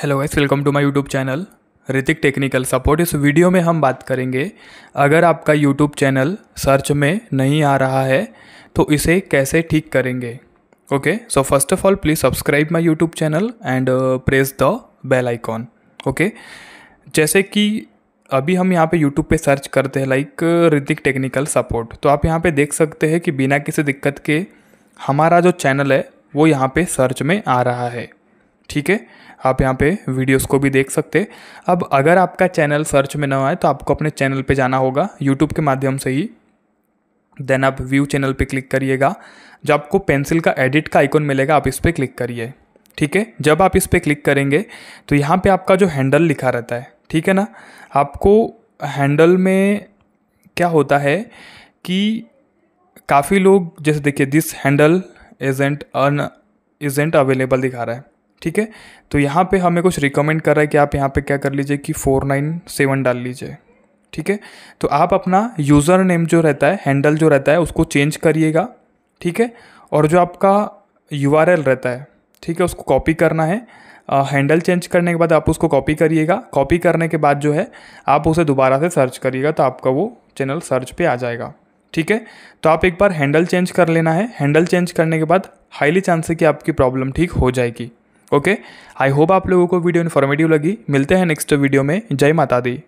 hello guys welcome to my YouTube channel Hrithik technical support इस video में हम बात करेंगे अगर आपका यूट्यूब चैनल सर्च में नहीं आ रहा है तो इसे कैसे ठीक करेंगे okay so first of all please subscribe my YouTube channel and press the bell icon okay जैसे कि अभी हम यहाँ पे यूट्यूब पे सर्च करते हैं लाइक ऋतिक टेक्निकल सपोर्ट तो आप यहाँ पे देख सकते हैं कि बिना किसी दिक्कत के हमारा जो चैनल है वो यहाँ पे सर्च में आ रहा है ठीक है आप यहाँ पे वीडियोस को भी देख सकते अब अगर आपका चैनल सर्च में ना आए तो आपको अपने चैनल पे जाना होगा यूट्यूब के माध्यम से ही देन आप व्यू चैनल पे क्लिक करिएगा जब आपको पेंसिल का एडिट का आइकॉन मिलेगा आप इस पर क्लिक करिए ठीक है जब आप इस पर क्लिक करेंगे तो यहाँ पर आपका जो हैंडल लिखा रहता है ठीक है ना आपको हैंडल में क्या होता है कि काफ़ी लोग जैसे देखिए this handle agent an agent available दिखा रहा है ठीक है तो यहाँ पे हमें कुछ रिकमेंड कर रहा है कि आप यहाँ पे क्या कर लीजिए कि फोर नाइन सेवन डाल लीजिए ठीक है तो आप अपना यूज़र नेम जो रहता है हैंडल जो रहता है उसको चेंज करिएगा ठीक है और जो आपका यू रहता है ठीक है उसको कॉपी करना है हैंडल uh, चेंज करने के बाद आप उसको कॉपी करिएगा कॉपी करने के बाद जो है आप उसे दोबारा से सर्च करिएगा तो आपका वो चैनल सर्च पे आ जाएगा ठीक है तो आप एक बार हैंडल चेंज कर लेना है हैंडल चेंज करने के बाद हाईली चांस है कि आपकी प्रॉब्लम ठीक हो जाएगी ओके आई होप आप लोगों को वीडियो इन्फॉर्मेटिव लगी मिलते हैं नेक्स्ट वीडियो में जय माता दी